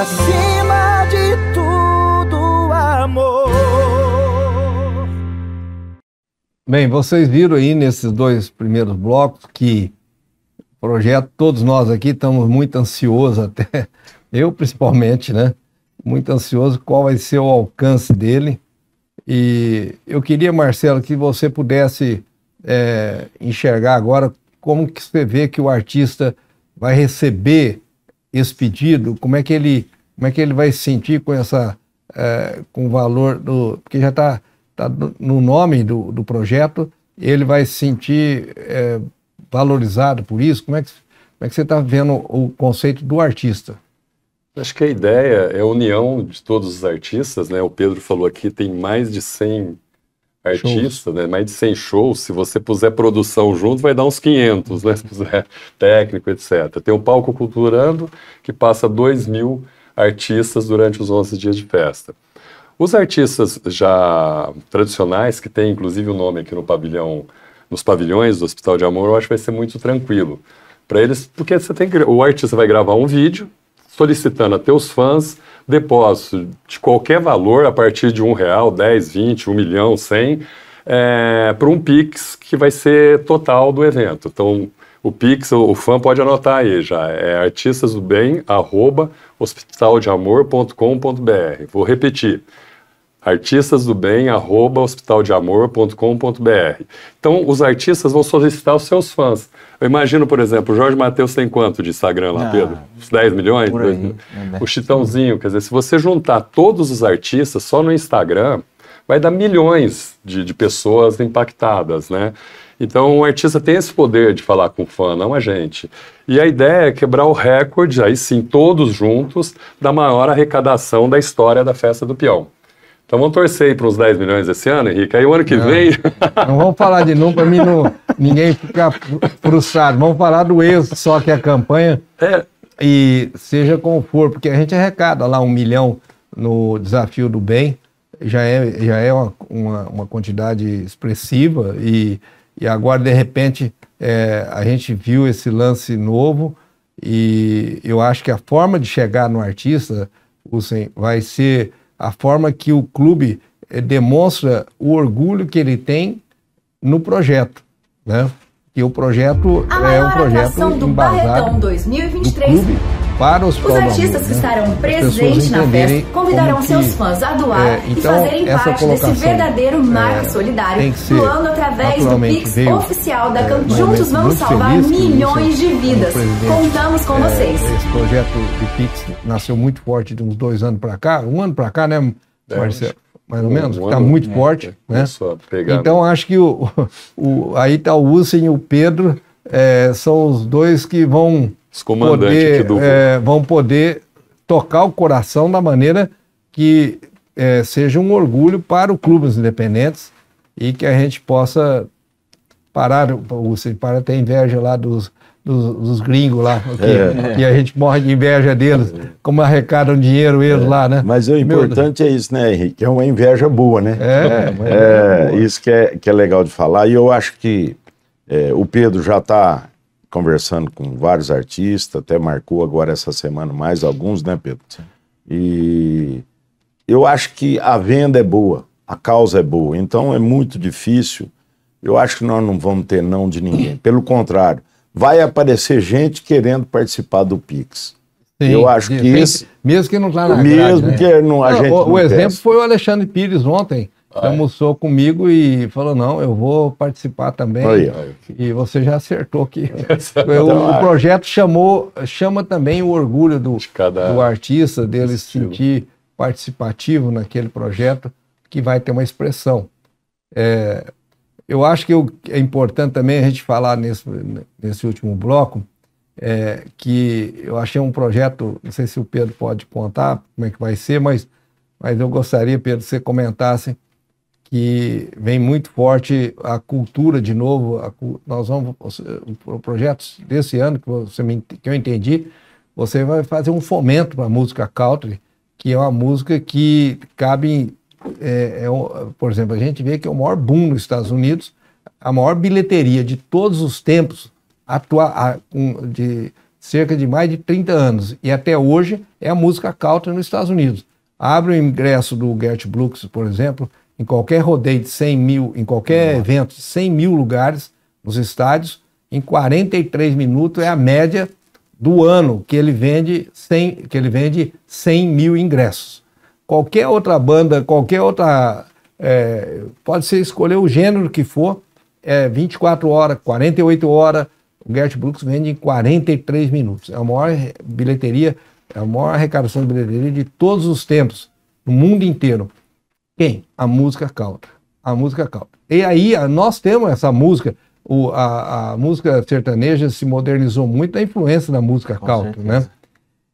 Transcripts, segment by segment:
acima de tudo, amor. Bem, vocês viram aí nesses dois primeiros blocos que o projeto, todos nós aqui estamos muito ansiosos, até eu principalmente, né? Muito ansioso qual vai ser o alcance dele. E eu queria, Marcelo, que você pudesse é, enxergar agora como que você vê que o artista vai receber esse pedido, como é que ele como é que ele vai se sentir com essa é, com o valor do porque já está tá, tá no nome do, do projeto ele vai se sentir é, valorizado por isso como é que como é que você está vendo o conceito do artista acho que a ideia é a união de todos os artistas né o Pedro falou aqui tem mais de 100 artistas né mais de 100 shows se você puser produção junto vai dar uns 500 né se puser técnico etc tem o palco culturando que passa 2 mil artistas durante os 11 dias de festa. Os artistas já tradicionais, que tem inclusive o um nome aqui no pavilhão, nos pavilhões do Hospital de Amor, eu acho que vai ser muito tranquilo para eles, porque você tem que, o artista vai gravar um vídeo solicitando a teus fãs depósito de qualquer valor a partir de um real, 10, 20, 1 milhão, 100, é, para um Pix que vai ser total do evento. Então, o Pix, o fã pode anotar aí já. É artistasdobem@hospitaldeamor.com.br. Vou repetir. artistasdobem@hospitaldeamor.com.br. Então, os artistas vão solicitar os seus fãs. Eu imagino, por exemplo, o Jorge Matheus tem quanto de Instagram lá, ah, Pedro? Uns 10 milhões? Aí, mil... Né, o Chitãozinho, quer dizer, se você juntar todos os artistas só no Instagram, vai dar milhões de, de pessoas impactadas, né? Então o artista tem esse poder de falar com o fã, não a gente. E a ideia é quebrar o recorde, aí sim, todos juntos, da maior arrecadação da história da festa do peão. Então vamos torcer para uns 10 milhões esse ano, Henrique. Aí o ano que não, vem. Não vamos falar de número para mim não, ninguém ficar frustrado. Vamos falar do êxito só que a campanha. É. E seja como for, porque a gente arrecada lá um milhão no Desafio do Bem, já é, já é uma, uma, uma quantidade expressiva e e agora, de repente, é, a gente viu esse lance novo e eu acho que a forma de chegar no artista, Hussein, vai ser a forma que o clube é, demonstra o orgulho que ele tem no projeto, né? Que o projeto a é um projeto do embasado Barretão 2023. Do clube para os, os artistas que né? estarão presentes na festa convidarão que, seus fãs a doar é, então, e fazerem parte desse verdadeiro é, marco solidário, doando através do Pix veio, oficial da é, CAM. Juntos vamos salvar milhões de vidas. Contamos com é, vocês. Esse projeto de Pix nasceu muito forte de uns dois anos para cá, um ano para cá, né, Marcelo? mais ou menos, está muito né, forte. Né? Então, né? acho que o, o aí está o Usen e o Pedro é, são os dois que vão poder, é, vão poder tocar o coração da maneira que é, seja um orgulho para o clube dos independentes e que a gente possa parar, Augusto, para ter inveja lá dos, dos, dos gringos lá, é. que, que, a gente morre de inveja deles, como arrecadam dinheiro eles é. lá, né? Mas o importante Meu... é isso, né, Henrique? É uma inveja boa, né? É, é, boa. isso que é, que é legal de falar. E eu acho que é, o Pedro já está conversando com vários artistas, até marcou agora essa semana mais alguns, né, Pedro? E eu acho que a venda é boa, a causa é boa, então é muito difícil. Eu acho que nós não vamos ter não de ninguém. Pelo contrário, vai aparecer gente querendo participar do Pix. Sim, eu acho que isso. mesmo que não está na grade, mesmo né? que não, a gente o, não o exemplo foi o Alexandre Pires ontem Aí. almoçou comigo e falou: não, eu vou participar também. Aí, aí. E você já acertou que o, o, então, projeto chamou, chama também o orgulho do, cada... do artista, dele se sentir participativo naquele projeto que vai ter uma expressão. É, eu acho que é importante também a gente falar nesse, nesse último bloco. É, que eu achei um projeto, não sei se o Pedro pode contar como é que vai ser, mas, mas eu gostaria, Pedro, que você comentasse que vem muito forte a cultura de novo. A, nós vamos o projeto desse ano que você me, que eu entendi, você vai fazer um fomento para a música country, que é uma música que cabe, é, é, por exemplo, a gente vê que é o maior boom nos Estados Unidos, a maior bilheteria de todos os tempos, atua, de cerca de mais de 30 anos e até hoje é a música country nos Estados Unidos. Abre o ingresso do Gert Brooks, por exemplo, em qualquer rodeio de 100 mil, em qualquer uhum. evento de 100 mil lugares nos estádios, em 43 minutos é a média do ano que ele vende 100, que ele vende 100 mil ingressos. Qualquer outra banda, qualquer outra. É, pode ser escolher o gênero que for, é 24 horas, 48 horas. O Gert Brooks vende em 43 minutos. É a maior bilheteria, é a maior arrecadação de bilheteria de todos os tempos, no mundo inteiro. Quem? A música country. A música country. E aí, a, nós temos essa música, o, a, a, música sertaneja se modernizou muito na influência da música Com country, né? certeza. né?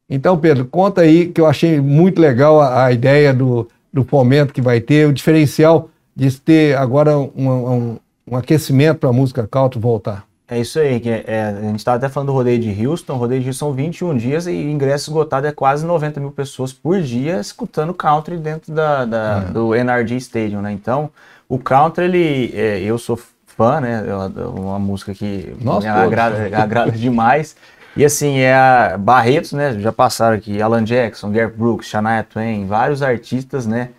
Então, Pedro, conta aí que eu achei muito legal a, a ideia do, do fomento que vai ter, o diferencial de ter agora um, um, um aquecimento para a música country voltar. É isso aí, que é, é a gente estava até falando do rodeio de Houston, o rodeio de Houston são 21 dias e ingresso esgotado é quase 90 mil pessoas por dia escutando country dentro da, da é. do NRG Stadium, né? Então, o country, ele, é, eu sou fã, né? É uma música que Nossa, me agrada, agrada demais. E assim, é a Barretos, né? Já passaram aqui, Alan Jackson, Gary Brooks, Shania Twain, vários artistas, né?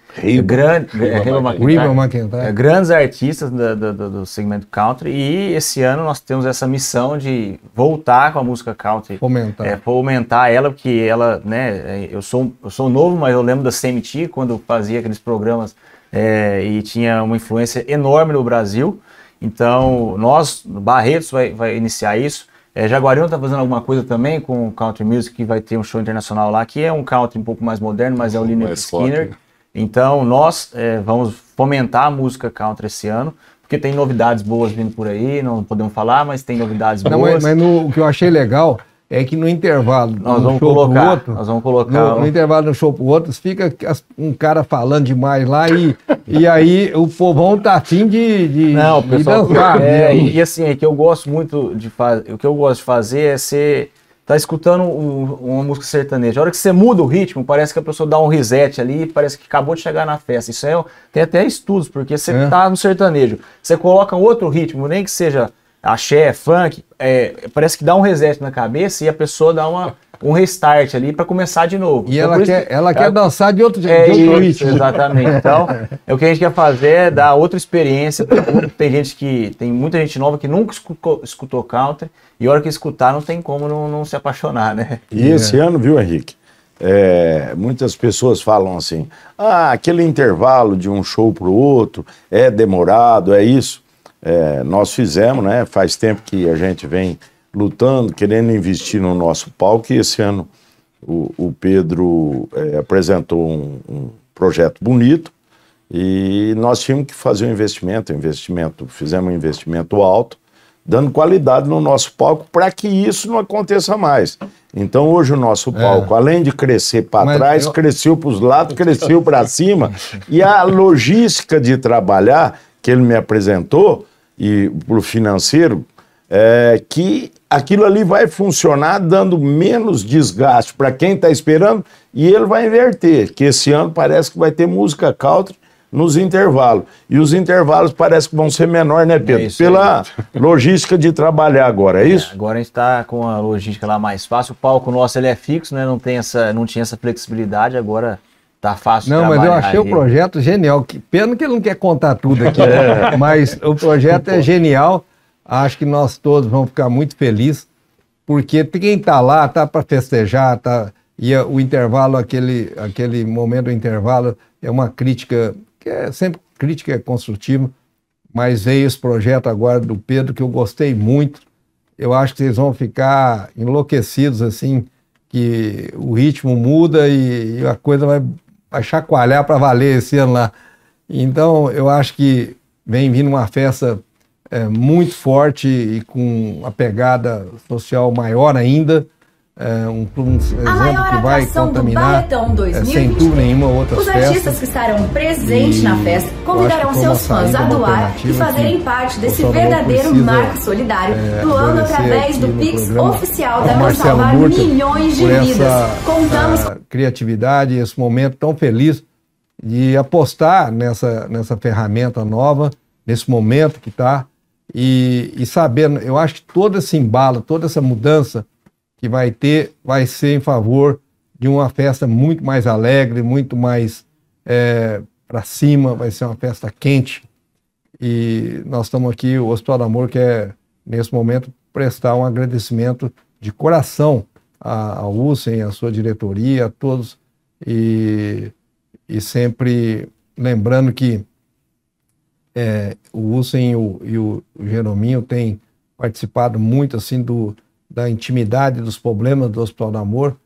grandes artistas do, do, do, segmento country e esse ano nós temos essa missão de voltar com a música country fomentar, é, fomentar ela porque ela né eu sou eu sou novo mas eu lembro da CMT quando fazia aqueles programas é, e tinha uma influência enorme no Brasil então nós Barretos vai, vai iniciar isso é, está tá fazendo alguma coisa também com o Country Music, que vai ter um show internacional lá, que é um country um pouco mais moderno, mas é o Linear Skinner. Né? Então, nós é, vamos fomentar a música country esse ano, porque tem novidades boas vindo por aí, não podemos falar, mas tem novidades não, boas. Mas, mas no, o que eu achei legal é que no intervalo nós um vamos show colocar, pro outro, nós vamos colocar no, no intervalo de um show pro outro, fica um cara falando demais lá e, e aí o povão tá afim de, de, Não, de pessoal, dançar. É, e, e, assim, é que eu gosto muito de fazer, o que eu gosto de fazer é ser tá escutando uma música sertaneja. A hora que você muda o ritmo, parece que a pessoa dá um reset ali parece que acabou de chegar na festa. Isso é, tem até estudos, porque você é. tá no sertanejo. Você coloca outro ritmo, nem que seja axé, funk, é, parece que dá um reset na cabeça e a pessoa dá uma, um restart ali para começar de novo. E então, ela, quer, ela, ela quer dançar de outro, é de outro isso, ritmo. Exatamente. Então, é o que a gente quer fazer é dar outra experiência. Tem gente que tem muita gente nova que nunca escutou, escutou country e a hora que escutar não tem como não, não se apaixonar, né? E esse é. ano, viu, Henrique? É, muitas pessoas falam assim: ah, aquele intervalo de um show para o outro é demorado, é isso é, nós fizemos, né? Faz tempo que a gente vem lutando, querendo investir no nosso palco, e esse ano o, o Pedro é, apresentou um, um, projeto bonito e nós tínhamos que fazer um investimento, investimento, fizemos um investimento alto, dando qualidade no nosso palco para que isso não aconteça mais. Então hoje o nosso é. palco, é. além de crescer para trás, eu... cresceu para os lados, cresceu para cima e a logística de trabalhar que ele me apresentou e para o financeiro, é, que aquilo ali vai funcionar dando menos desgaste para quem está esperando e ele vai inverter, que esse ano parece que vai ter música country nos intervalos. E os intervalos parece que vão ser menor, né, Pedro? É Pela logística de trabalhar agora, é, é isso? É, agora a gente está com a logística lá mais fácil. O palco nosso ele é fixo, né? Não, tem essa, não tinha essa flexibilidade. Agora Tá fácil Não, mas eu achei aí. o projeto genial. Que, pena que ele não quer contar tudo aqui, né? é. mas o projeto é genial. Acho que nós todos vamos ficar muito felizes, porque quem está lá, tá para festejar, tá e é o intervalo, aquele, aquele momento do intervalo, é uma crítica, que é sempre crítica é construtiva, mas veio esse projeto agora do Pedro que eu gostei muito. Eu acho que vocês vão ficar enlouquecidos, assim, que o ritmo muda e, e a coisa vai vai chacoalhar para valer esse ano lá. Então, eu acho que vem vindo uma festa é, muito forte e com uma pegada social maior ainda. É, a um, um exemplo que vai contaminar, 2020, então, é, sem dúvida nenhuma, Os artistas festas, que estarão presentes na festa convidarão seus fãs a é doar e fazerem parte desse verdadeiro marco solidário, é, doando através do Pix oficial da Marcelo Salvar Murta, milhões de vidas. Contamos criatividade, esse momento tão feliz de apostar nessa, nessa ferramenta nova, nesse momento que está, e, e sabendo, eu acho que todo esse embalo, toda essa mudança que vai ter vai ser em favor de uma festa muito mais alegre, muito mais é, para cima, vai ser uma festa quente. E nós estamos aqui, o Hospital do Amor quer, é, nesse momento, prestar um agradecimento de coração a à Usen, à sua diretoria, a todos, e, e sempre lembrando que é, o Usen e o, Genominho o Jerominho têm participado muito assim do, da intimidade dos problemas do Hospital do Amor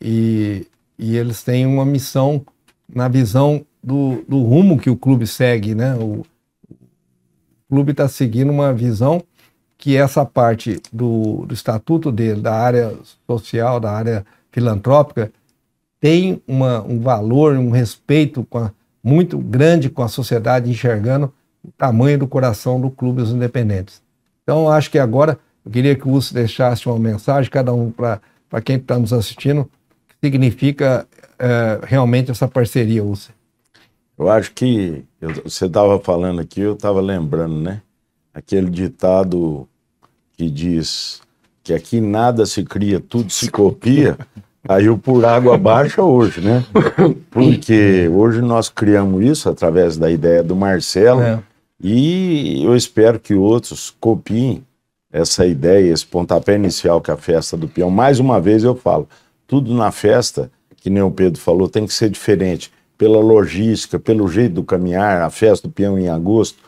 e, e eles têm uma missão na visão do, do rumo que o clube segue, né? O, o clube está seguindo uma visão que essa parte do, do estatuto dele, da área social, da área filantrópica, tem uma, um valor, um respeito a, muito grande com a sociedade, enxergando o tamanho do coração do clube dos independentes. Então, acho que agora eu queria que você deixasse uma mensagem, cada um, para quem está nos assistindo, que significa é, realmente essa parceria, Ulcer. Eu acho que eu, você estava falando aqui, eu estava lembrando, né? Aquele ditado que diz que aqui nada se cria, tudo se copia, Aí o por água baixa hoje, né? Porque hoje nós criamos isso através da ideia do Marcelo é. e eu espero que outros copiem essa ideia, esse pontapé inicial que é a festa do peão, mais uma vez eu falo, tudo na festa, que nem o Pedro falou, tem que ser diferente, pela logística, pelo jeito do caminhar, a festa do peão em agosto,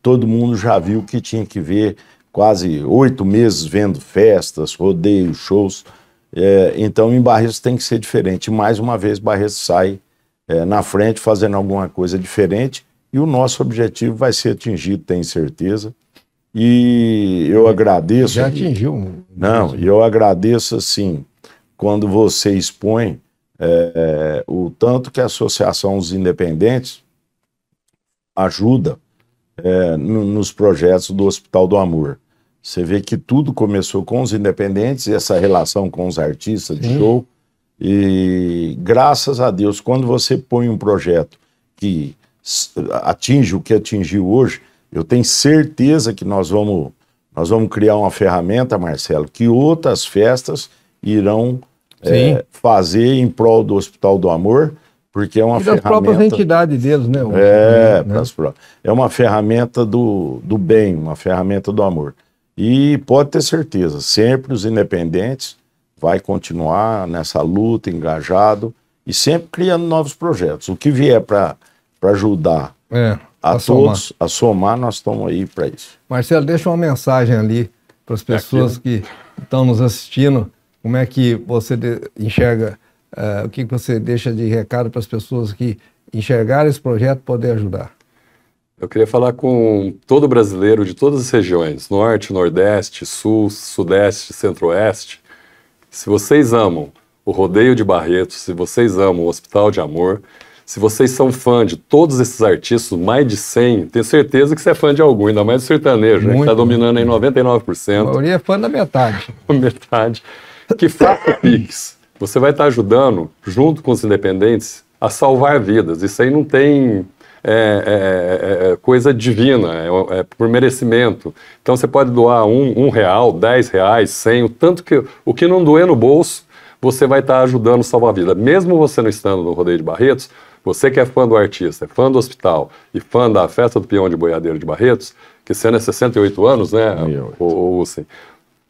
todo mundo já viu que tinha que ver, quase oito meses vendo festas, rodeios, shows, é, então em Barreto tem que ser diferente, mais uma vez Barreto sai é, na frente fazendo alguma coisa diferente, e o nosso objetivo vai ser atingido, tenho certeza, e eu agradeço. Já atingiu. Não, e eu agradeço assim, quando você expõe é, o tanto que a Associação dos Independentes ajuda é, nos projetos do Hospital do Amor. Você vê que tudo começou com os independentes, essa relação com os artistas de show. E graças a Deus, quando você põe um projeto que atinge o que atingiu hoje, eu tenho certeza que nós vamos, nós vamos criar uma ferramenta, Marcelo, que outras festas irão é, fazer em prol do Hospital do Amor, porque é uma e ferramenta... das próprias entidades deles, né? É, né? Pras, é uma ferramenta do, do bem, uma ferramenta do amor. E pode ter certeza, sempre os independentes vai continuar nessa luta, engajado, e sempre criando novos projetos. O que vier para ajudar é a, todos, somar. a somar, nós estamos aí para isso. Marcelo, deixa uma mensagem ali para as pessoas né? que estão nos assistindo. Como é que você enxerga, uh, o que você deixa de recado para as pessoas que enxergaram esse projeto poder ajudar? Eu queria falar com todo brasileiro de todas as regiões, norte, nordeste, sul, sudeste, centro-oeste. Se vocês amam o rodeio de Barretos, se vocês amam o Hospital de Amor, se vocês são fã de todos esses artistas, mais de 100, tenho certeza que você é fã de algum, ainda mais do sertanejo, muito, né, que está dominando aí 99%. A maioria é fã da metade. metade. Que faça Pix. Você vai estar tá ajudando, junto com os independentes, a salvar vidas. Isso aí não tem é, é, é, é coisa divina, é, é, por merecimento. Então você pode doar um, um, real, dez reais, cem, o tanto que o que não doer no bolso, você vai estar tá ajudando a salvar a vida. Mesmo você não estando no Rodeio de Barretos, você que é fã do artista, é fã do hospital e fã da festa do peão de boiadeiro de Barretos, que sendo é 68 anos, né, 68.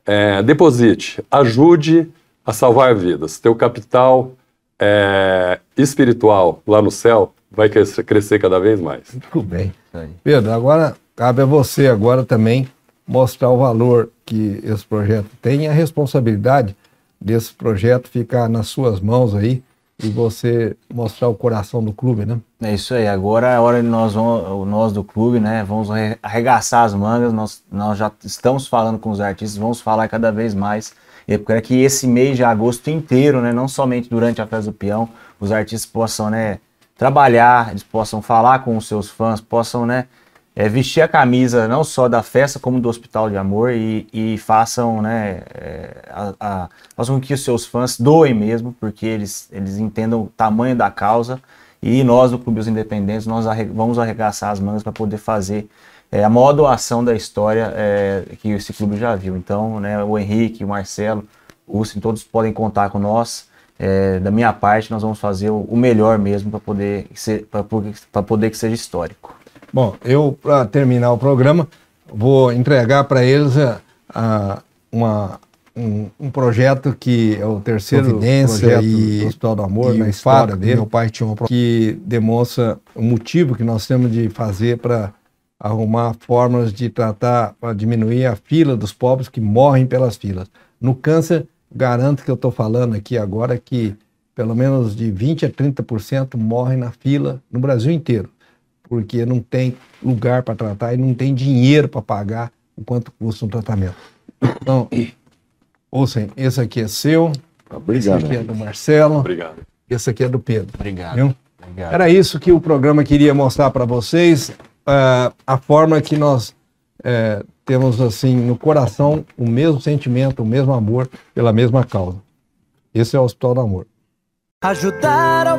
é, deposite, ajude a salvar vidas. Teu capital é, espiritual lá no céu vai crescer, crescer cada vez mais. Muito bem. Pedro, agora cabe a você agora também mostrar o valor que esse projeto tem e a responsabilidade desse projeto ficar nas suas mãos aí e você mostrar o coração do clube, né? É isso aí. Agora é a hora de nós, nós do clube, né? Vamos arregaçar as mangas. Nós, nós já estamos falando com os artistas, vamos falar cada vez mais. E eu quero que esse mês de agosto inteiro, né? Não somente durante a festa do peão, os artistas possam, né? Trabalhar, eles possam falar com os seus fãs, possam, né? é, vestir a camisa não só da festa, como do Hospital de Amor e, e façam, né, é, a, a, façam com que os seus fãs doem mesmo, porque eles, eles entendam o tamanho da causa. E nós, do Clube dos Independentes, nós arre- vamos arregaçar as mangas para poder fazer é, a maior doação da história é, que esse clube já viu. Então, né, o Henrique, o Marcelo, o Ustin, todos podem contar com nós. É, da minha parte, nós vamos fazer o, o melhor mesmo para poder, para poder que seja histórico. Bom, eu, para terminar o programa, vou entregar para eles a, eh, a, uma, um, um, projeto que é o terceiro projeto e, do Hospital do Amor, na história dele. Meu pai tinha uma que demonstra o motivo que nós temos de fazer para arrumar formas de tratar, para diminuir a fila dos pobres que morrem pelas filas. No câncer, garanto que eu estou falando aqui agora que pelo menos de 20 a 30% morrem na fila no Brasil inteiro porque não tem lugar para tratar e não tem dinheiro para pagar o quanto custa um tratamento. Então, ouçam, esse aqui é seu. Obrigado. Esse aqui é né? do Marcelo. Obrigado. Esse aqui é do Pedro. Obrigado. Obrigado. Era isso que o programa queria mostrar para vocês, uh, a forma que nós uh, temos assim no coração o mesmo sentimento, o mesmo amor pela mesma causa. Esse é o Hospital do Amor. Ajudar ao